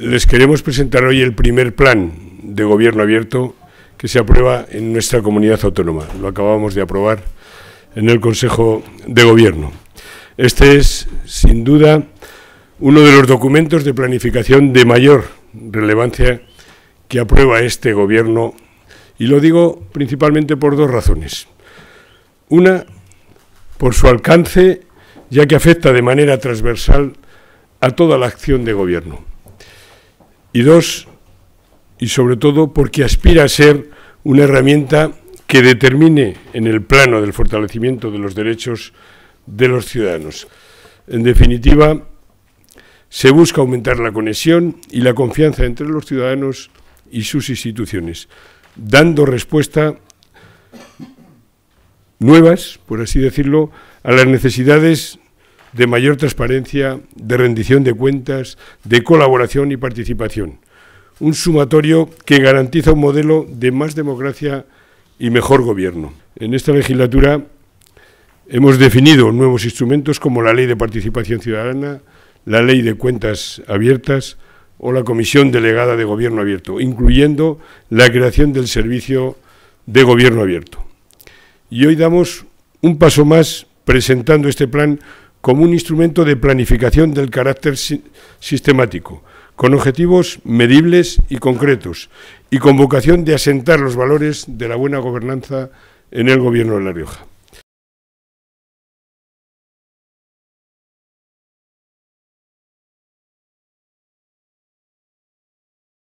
Les queremos presentar hoy el primer plan de gobierno abierto que se aprueba en nuestra comunidad autónoma. Lo acabamos de aprobar en el Consejo de Gobierno. Este es, sin duda, uno de los documentos de planificación de mayor relevancia que aprueba este Gobierno y lo digo principalmente por dos razones. Una, por su alcance, ya que afecta de manera transversal a toda la acción de Gobierno y dos, y sobre todo porque aspira a ser una herramienta que determine en el plano del fortalecimiento de los derechos de los ciudadanos. En definitiva, se busca aumentar la conexión y la confianza entre los ciudadanos y sus instituciones, dando respuesta nuevas, por así decirlo, a las necesidades de mayor transparencia, de rendición de cuentas, de colaboración y participación. Un sumatorio que garantiza un modelo de más democracia y mejor gobierno. En esta legislatura hemos definido nuevos instrumentos como la Ley de Participación Ciudadana, la Ley de Cuentas Abiertas o la Comisión Delegada de Gobierno Abierto, incluyendo la creación del Servicio de Gobierno Abierto. Y hoy damos un paso más presentando este plan como un instrumento de planificación del carácter sistemático, con objetivos medibles y concretos, y con vocación de asentar los valores de la buena gobernanza en el Gobierno de La Rioja.